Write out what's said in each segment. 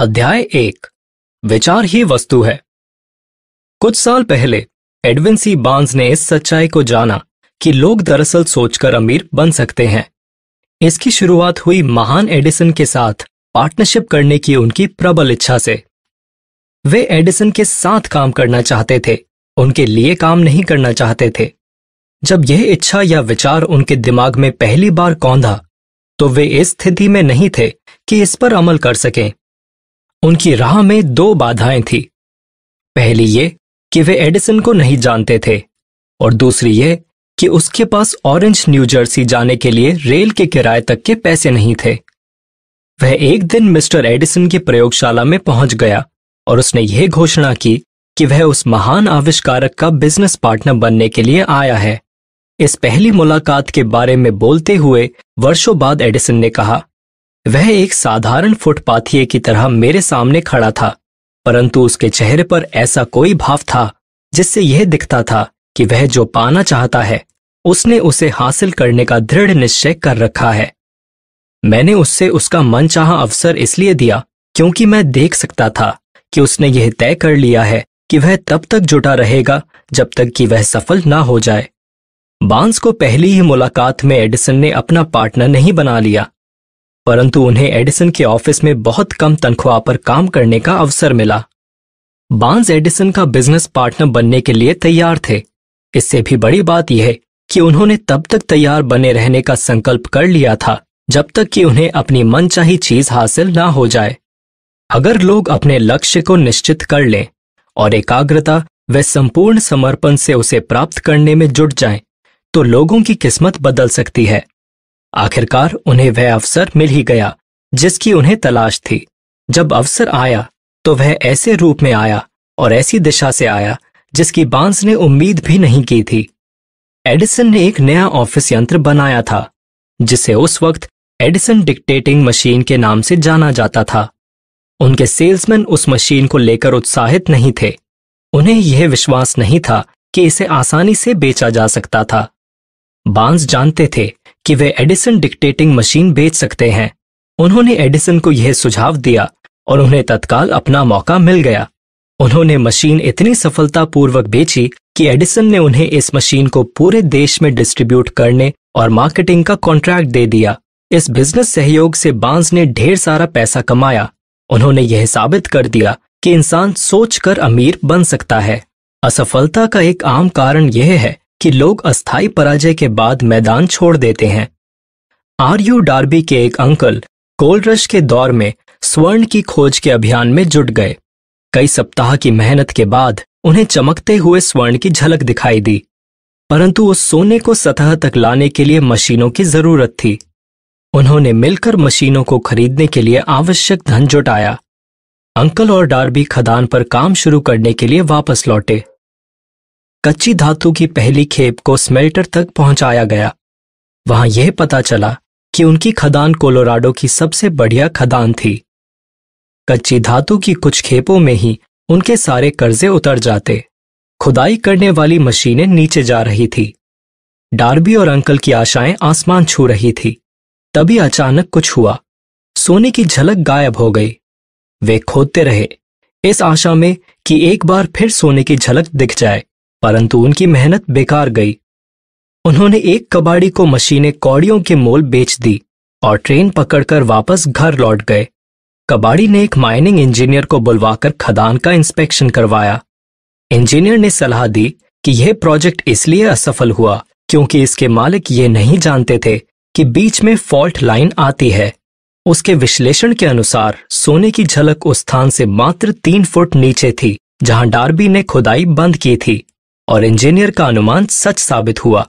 अध्याय एक विचार ही वस्तु है कुछ साल पहले एडविन सी बांस ने इस सच्चाई को जाना कि लोग दरअसल सोचकर अमीर बन सकते हैं इसकी शुरुआत हुई महान एडिसन के साथ पार्टनरशिप करने की उनकी प्रबल इच्छा से वे एडिसन के साथ काम करना चाहते थे उनके लिए काम नहीं करना चाहते थे जब यह इच्छा या विचार उनके दिमाग में पहली बार कौंधा तो वे इस स्थिति में नहीं थे कि इस पर अमल कर सकें उनकी राह में दो बाधाएं थी पहली ये कि वे एडिसन को नहीं जानते थे और दूसरी ये कि उसके पास ऑरेंज न्यू जर्सी जाने के लिए रेल के किराए तक के पैसे नहीं थे वह एक दिन मिस्टर एडिसन की प्रयोगशाला में पहुंच गया और उसने यह घोषणा की कि वह उस महान आविष्कारक का बिजनेस पार्टनर बनने के लिए आया है इस पहली मुलाकात के बारे में बोलते हुए वर्षों बाद एडिसन ने कहा वह एक साधारण फुटपाथिये की तरह मेरे सामने खड़ा था परंतु उसके चेहरे पर ऐसा कोई भाव था जिससे यह दिखता था कि वह जो पाना चाहता है उसने उसे हासिल करने का दृढ़ निश्चय कर रखा है मैंने उससे उसका मनचाहा अवसर इसलिए दिया क्योंकि मैं देख सकता था कि उसने यह तय कर लिया है कि वह तब तक जुटा रहेगा जब तक कि वह सफल ना हो जाए बांस को पहली ही मुलाकात में एडिसन ने अपना पार्टनर नहीं बना लिया परंतु उन्हें एडिसन के ऑफिस में बहुत कम तनख्वाह पर काम करने का अवसर मिला बांस एडिसन का बिजनेस पार्टनर बनने के लिए तैयार थे इससे भी बड़ी बात यह कि उन्होंने तब तक तैयार बने रहने का संकल्प कर लिया था जब तक कि उन्हें अपनी मनचाही चीज हासिल ना हो जाए अगर लोग अपने लक्ष्य को निश्चित कर लें और एकाग्रता व संपूर्ण समर्पण से उसे प्राप्त करने में जुट जाएं, तो लोगों की किस्मत बदल सकती है आखिरकार उन्हें वह अवसर मिल ही गया जिसकी उन्हें तलाश थी जब अवसर आया तो वह ऐसे रूप में आया और ऐसी दिशा से आया जिसकी बांस ने उम्मीद भी नहीं की थी एडिसन ने एक नया ऑफिस यंत्र बनाया था जिसे उस वक्त एडिसन डिक्टेटिंग मशीन के नाम से जाना जाता था उनके सेल्समैन उस मशीन को लेकर उत्साहित नहीं थे उन्हें यह विश्वास नहीं था कि इसे आसानी से बेचा जा सकता था बांस जानते थे कि वे एडिसन डिक्टेटिंग मशीन बेच सकते हैं उन्होंने एडिसन को यह सुझाव दिया और उन्हें तत्काल अपना मौका मिल गया उन्होंने मशीन इतनी सफलतापूर्वक बेची कि एडिसन ने उन्हें इस मशीन को पूरे देश में डिस्ट्रीब्यूट करने और मार्केटिंग का कॉन्ट्रैक्ट दे दिया इस बिजनेस सहयोग से बांस ने ढेर सारा पैसा कमाया उन्होंने यह साबित कर दिया कि इंसान सोचकर अमीर बन सकता है असफलता का एक आम कारण यह है कि लोग अस्थाई पराजय के बाद मैदान छोड़ देते हैं आर यू डार्बी के एक अंकल गोल्ड रश के दौर में स्वर्ण की खोज के अभियान में जुट गए कई सप्ताह की मेहनत के बाद उन्हें चमकते हुए स्वर्ण की झलक दिखाई दी परंतु उस सोने को सतह तक लाने के लिए मशीनों की जरूरत थी उन्होंने मिलकर मशीनों को खरीदने के लिए आवश्यक धन जुटाया अंकल और डार्बी खदान पर काम शुरू करने के लिए वापस लौटे कच्ची धातु की पहली खेप को स्मेल्टर तक पहुंचाया गया वहां यह पता चला कि उनकी खदान कोलोराडो की सबसे बढ़िया खदान थी कच्ची धातु की कुछ खेपों में ही उनके सारे कर्जे उतर जाते खुदाई करने वाली मशीनें नीचे जा रही थी डार्बी और अंकल की आशाएं आसमान छू रही थी तभी अचानक कुछ हुआ सोने की झलक गायब हो गई वे खोदते रहे इस आशा में कि एक बार फिर सोने की झलक दिख जाए परंतु उनकी मेहनत बेकार गई उन्होंने एक कबाड़ी को मशीनें कौड़ियों के मोल बेच दी और ट्रेन पकड़कर वापस घर लौट गए कबाड़ी ने एक माइनिंग इंजीनियर को बुलवाकर खदान का इंस्पेक्शन करवाया इंजीनियर ने सलाह दी कि यह प्रोजेक्ट इसलिए असफल हुआ क्योंकि इसके मालिक ये नहीं जानते थे कि बीच में फॉल्ट लाइन आती है उसके विश्लेषण के अनुसार सोने की झलक उस स्थान से मात्र तीन फुट नीचे थी जहां डार्बी ने खुदाई बंद की थी और इंजीनियर का अनुमान सच साबित हुआ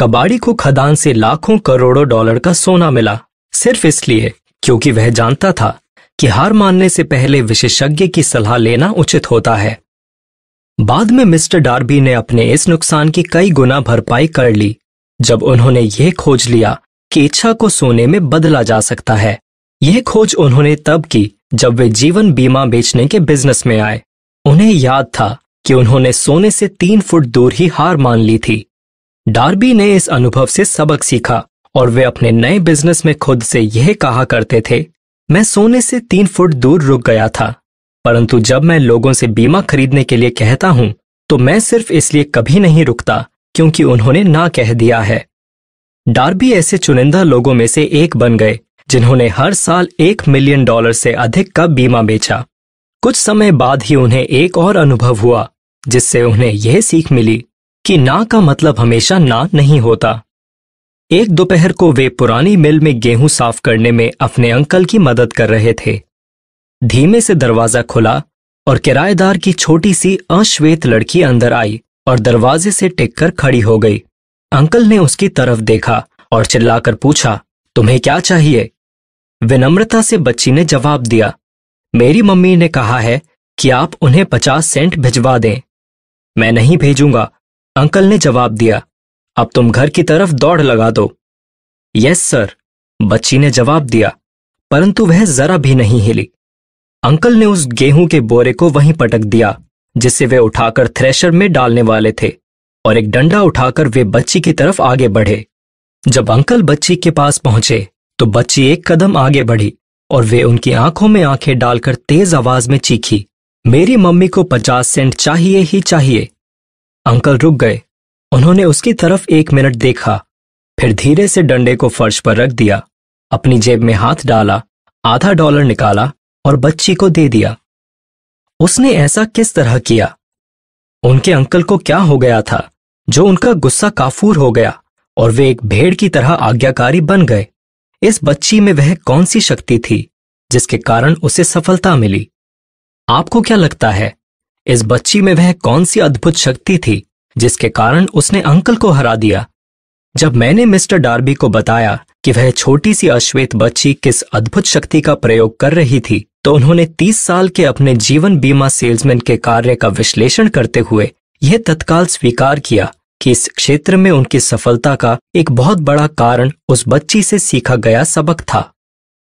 कबाड़ी को खदान से लाखों करोड़ों डॉलर का सोना मिला सिर्फ इसलिए क्योंकि वह जानता था कि हार मानने से पहले विशेषज्ञ की सलाह लेना उचित होता है बाद में मिस्टर डार्बी ने अपने इस नुकसान की कई गुना भरपाई कर ली जब उन्होंने यह खोज लिया कि इच्छा को सोने में बदला जा सकता है यह खोज उन्होंने तब की जब वे जीवन बीमा बेचने के बिजनेस में आए उन्हें याद था कि उन्होंने सोने से तीन फुट दूर ही हार मान ली थी डार्बी ने इस अनुभव से सबक सीखा और वे अपने नए बिजनेस में खुद से यह कहा करते थे मैं सोने से तीन फुट दूर रुक गया था परंतु जब मैं लोगों से बीमा खरीदने के लिए कहता हूं तो मैं सिर्फ इसलिए कभी नहीं रुकता क्योंकि उन्होंने ना कह दिया है डार्बी ऐसे चुनिंदा लोगों में से एक बन गए जिन्होंने हर साल एक मिलियन डॉलर से अधिक का बीमा बेचा कुछ समय बाद ही उन्हें एक और अनुभव हुआ जिससे उन्हें यह सीख मिली कि ना का मतलब हमेशा ना नहीं होता एक दोपहर को वे पुरानी मिल में गेहूं साफ करने में अपने अंकल की मदद कर रहे थे धीमे से दरवाजा खुला और किराएदार की छोटी सी अश्वेत लड़की अंदर आई और दरवाजे से टिक कर खड़ी हो गई अंकल ने उसकी तरफ देखा और चिल्लाकर पूछा तुम्हें क्या चाहिए विनम्रता से बच्ची ने जवाब दिया मेरी मम्मी ने कहा है कि आप उन्हें पचास सेंट भिजवा दें मैं नहीं भेजूंगा अंकल ने जवाब दिया अब तुम घर की तरफ दौड़ लगा दो यस सर बच्ची ने जवाब दिया परंतु वह जरा भी नहीं हिली अंकल ने उस गेहूं के बोरे को वहीं पटक दिया जिसे वे उठाकर थ्रेशर में डालने वाले थे और एक डंडा उठाकर वे बच्ची की तरफ आगे बढ़े जब अंकल बच्ची के पास पहुंचे तो बच्ची एक कदम आगे बढ़ी और वे उनकी आंखों में आंखें डालकर तेज आवाज में चीखी मेरी मम्मी को पचास सेंट चाहिए ही चाहिए अंकल रुक गए उन्होंने उसकी तरफ एक मिनट देखा फिर धीरे से डंडे को फर्श पर रख दिया अपनी जेब में हाथ डाला आधा डॉलर निकाला और बच्ची को दे दिया उसने ऐसा किस तरह किया उनके अंकल को क्या हो गया था जो उनका गुस्सा काफूर हो गया और वे एक भेड़ की तरह आज्ञाकारी बन गए इस बच्ची में वह कौन सी शक्ति थी जिसके कारण उसे सफलता मिली आपको क्या लगता है इस बच्ची में वह कौन सी अद्भुत शक्ति थी जिसके कारण उसने अंकल को हरा दिया जब मैंने मिस्टर डार्बी को बताया कि वह छोटी सी अश्वेत बच्ची किस अद्भुत शक्ति का प्रयोग कर रही थी तो उन्होंने तीस साल के अपने जीवन बीमा सेल्समैन के कार्य का विश्लेषण करते हुए यह तत्काल स्वीकार किया कि इस क्षेत्र में उनकी सफलता का एक बहुत बड़ा कारण उस बच्ची से सीखा गया सबक था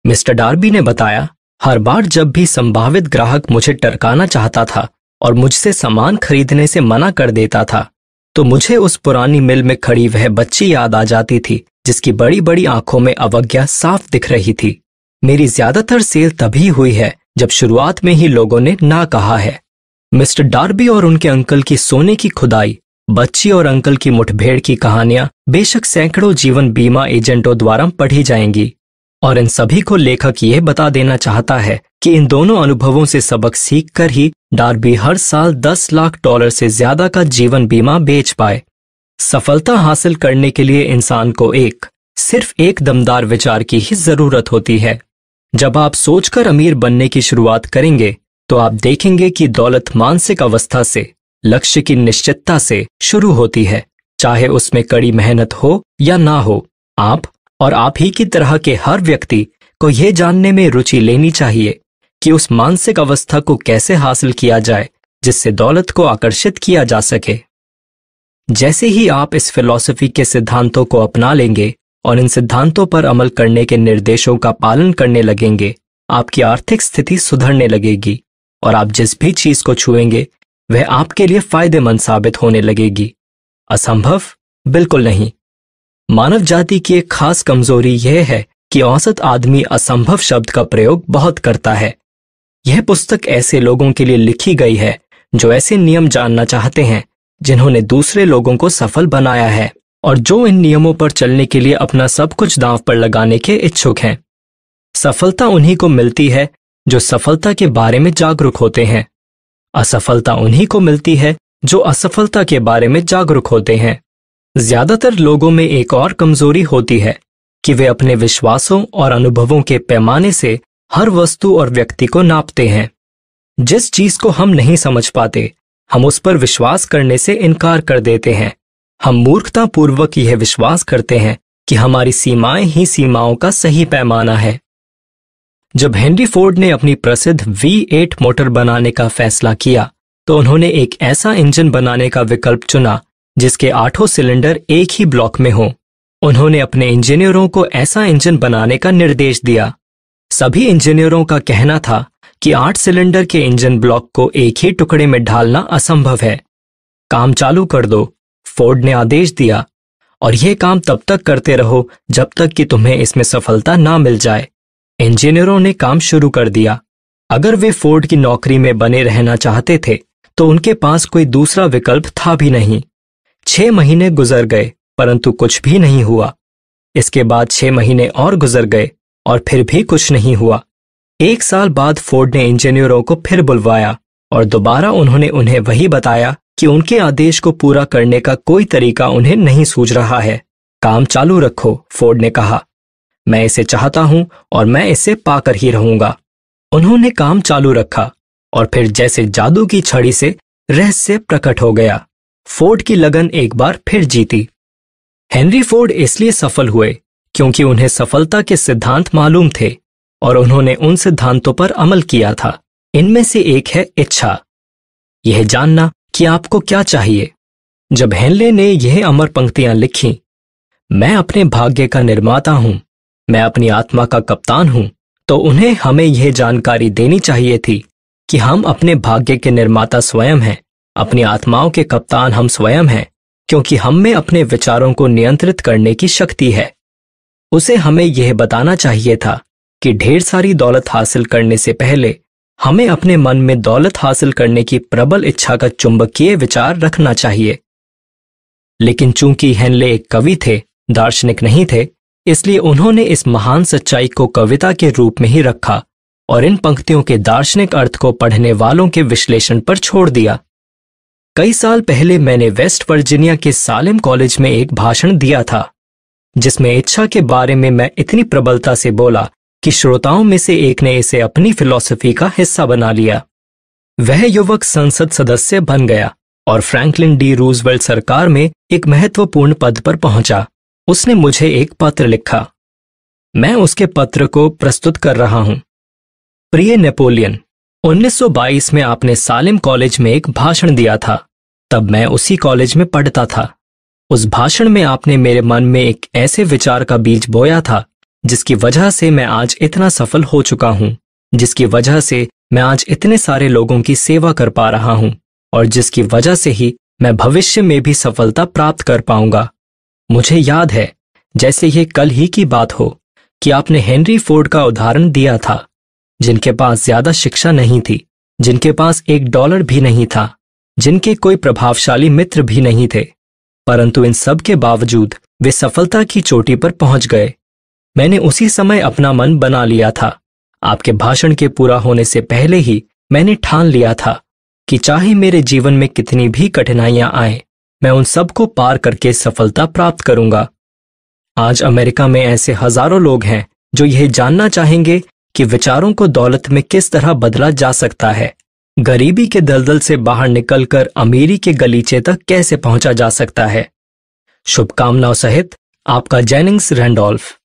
मिस्टर डार्बी ने बताया हर बार जब भी संभावित ग्राहक मुझे टरकाना चाहता था और मुझसे सामान खरीदने से मना कर देता था तो मुझे उस पुरानी मिल में खड़ी वह बच्ची याद आ जाती थी जिसकी बड़ी बड़ी आंखों में अवज्ञा साफ दिख रही थी मेरी ज्यादातर सेल तभी हुई है जब शुरुआत में ही लोगों ने ना कहा है मिस्टर डार्बी और उनके अंकल की सोने की खुदाई बच्ची और अंकल की मुठभेड़ की कहानियां बेशक सैकड़ों जीवन बीमा एजेंटों द्वारा पढ़ी जाएंगी और इन सभी को लेखक ये बता देना चाहता है कि इन दोनों अनुभवों से सबक सीख कर ही डार्बी हर साल 10 लाख डॉलर से ज्यादा का जीवन बीमा बेच पाए सफलता हासिल करने के लिए इंसान को एक सिर्फ एक दमदार विचार की ही जरूरत होती है जब आप सोचकर अमीर बनने की शुरुआत करेंगे तो आप देखेंगे कि दौलत मानसिक अवस्था से लक्ष्य की निश्चितता से शुरू होती है चाहे उसमें कड़ी मेहनत हो या ना हो आप और आप ही की तरह के हर व्यक्ति को यह जानने में रुचि लेनी चाहिए कि उस मानसिक अवस्था को कैसे हासिल किया जाए जिससे दौलत को आकर्षित किया जा सके जैसे ही आप इस फिलॉसफी के सिद्धांतों को अपना लेंगे और इन सिद्धांतों पर अमल करने के निर्देशों का पालन करने लगेंगे आपकी आर्थिक स्थिति सुधरने लगेगी और आप जिस भी चीज को छुएंगे वह आपके लिए फायदेमंद साबित होने लगेगी असंभव बिल्कुल नहीं मानव जाति की एक खास कमजोरी यह है कि औसत आदमी असंभव शब्द का प्रयोग बहुत करता है यह पुस्तक ऐसे लोगों के लिए लिखी गई है जो ऐसे नियम जानना चाहते हैं जिन्होंने दूसरे लोगों को सफल बनाया है और जो इन नियमों पर चलने के लिए अपना सब कुछ दांव पर लगाने के इच्छुक हैं सफलता उन्हीं को मिलती है जो सफलता के बारे में जागरूक होते हैं असफलता उन्हीं को मिलती है जो असफलता के बारे में जागरूक होते हैं ज्यादातर लोगों में एक और कमजोरी होती है कि वे अपने विश्वासों और अनुभवों के पैमाने से हर वस्तु और व्यक्ति को नापते हैं जिस चीज को हम नहीं समझ पाते हम उस पर विश्वास करने से इनकार कर देते हैं हम मूर्खतापूर्वक यह विश्वास करते हैं कि हमारी सीमाएं ही सीमाओं का सही पैमाना है जब हेनरी फोर्ड ने अपनी प्रसिद्ध V8 मोटर बनाने का फैसला किया तो उन्होंने एक ऐसा इंजन बनाने का विकल्प चुना जिसके आठों सिलेंडर एक ही ब्लॉक में हो उन्होंने अपने इंजीनियरों को ऐसा इंजन बनाने का निर्देश दिया सभी इंजीनियरों का कहना था कि आठ सिलेंडर के इंजन ब्लॉक को एक ही टुकड़े में ढालना असंभव है काम चालू कर दो फोर्ड ने आदेश दिया और यह काम तब तक करते रहो जब तक कि तुम्हें इसमें सफलता ना मिल जाए इंजीनियरों ने काम शुरू कर दिया अगर वे फोर्ड की नौकरी में बने रहना चाहते थे तो उनके पास कोई दूसरा विकल्प था भी नहीं छह महीने गुजर गए परंतु कुछ भी नहीं हुआ इसके बाद छह महीने और गुजर गए और फिर भी कुछ नहीं हुआ एक साल बाद फोर्ड ने इंजीनियरों को फिर बुलवाया और दोबारा उन्होंने उन्हें वही बताया कि उनके आदेश को पूरा करने का कोई तरीका उन्हें नहीं सूझ रहा है काम चालू रखो फोर्ड ने कहा मैं इसे चाहता हूं और मैं इसे पाकर ही रहूंगा उन्होंने काम चालू रखा और फिर जैसे जादू की छड़ी से रहस्य प्रकट हो गया फोर्ड की लगन एक बार फिर जीती हेनरी फोर्ड इसलिए सफल हुए क्योंकि उन्हें सफलता के सिद्धांत मालूम थे और उन्होंने उन सिद्धांतों पर अमल किया था इनमें से एक है इच्छा यह जानना कि आपको क्या चाहिए जब हेनले ने यह अमर पंक्तियां लिखी मैं अपने भाग्य का निर्माता हूं मैं अपनी आत्मा का कप्तान हूं तो उन्हें हमें यह जानकारी देनी चाहिए थी कि हम अपने भाग्य के निर्माता स्वयं हैं अपनी आत्माओं के कप्तान हम स्वयं हैं क्योंकि हम में अपने विचारों को नियंत्रित करने की शक्ति है उसे हमें यह बताना चाहिए था कि ढेर सारी दौलत हासिल करने से पहले हमें अपने मन में दौलत हासिल करने की प्रबल इच्छा का चुंबकीय विचार रखना चाहिए लेकिन चूंकि हेनले एक कवि थे दार्शनिक नहीं थे इसलिए उन्होंने इस महान सच्चाई को कविता के रूप में ही रखा और इन पंक्तियों के दार्शनिक अर्थ को पढ़ने वालों के विश्लेषण पर छोड़ दिया कई साल पहले मैंने वेस्ट वर्जीनिया के सालिम कॉलेज में एक भाषण दिया था जिसमें इच्छा के बारे में मैं इतनी प्रबलता से बोला कि श्रोताओं में से एक ने इसे अपनी फिलॉसफी का हिस्सा बना लिया वह युवक संसद सदस्य बन गया और फ्रैंकलिन डी रूजवेल्ट सरकार में एक महत्वपूर्ण पद पर पहुंचा उसने मुझे एक पत्र लिखा मैं उसके पत्र को प्रस्तुत कर रहा हूं प्रिय नेपोलियन 1922 में आपने सालिम कॉलेज में एक भाषण दिया था तब मैं उसी कॉलेज में पढ़ता था उस भाषण में आपने मेरे मन में एक ऐसे विचार का बीज बोया था जिसकी वजह से मैं आज इतना सफल हो चुका हूं जिसकी वजह से मैं आज इतने सारे लोगों की सेवा कर पा रहा हूं और जिसकी वजह से ही मैं भविष्य में भी सफलता प्राप्त कर पाऊंगा मुझे याद है जैसे ये कल ही की बात हो कि आपने हेनरी फोर्ड का उदाहरण दिया था जिनके पास ज्यादा शिक्षा नहीं थी जिनके पास एक डॉलर भी नहीं था जिनके कोई प्रभावशाली मित्र भी नहीं थे परंतु इन सब के बावजूद वे सफलता की चोटी पर पहुंच गए मैंने उसी समय अपना मन बना लिया था आपके भाषण के पूरा होने से पहले ही मैंने ठान लिया था कि चाहे मेरे जीवन में कितनी भी कठिनाइयां आए मैं उन सबको पार करके सफलता प्राप्त करूंगा आज अमेरिका में ऐसे हजारों लोग हैं जो यह जानना चाहेंगे कि विचारों को दौलत में किस तरह बदला जा सकता है गरीबी के दलदल से बाहर निकलकर अमीरी के गलीचे तक कैसे पहुंचा जा सकता है शुभकामनाओं सहित आपका जेनिंग्स रेंडोल्फ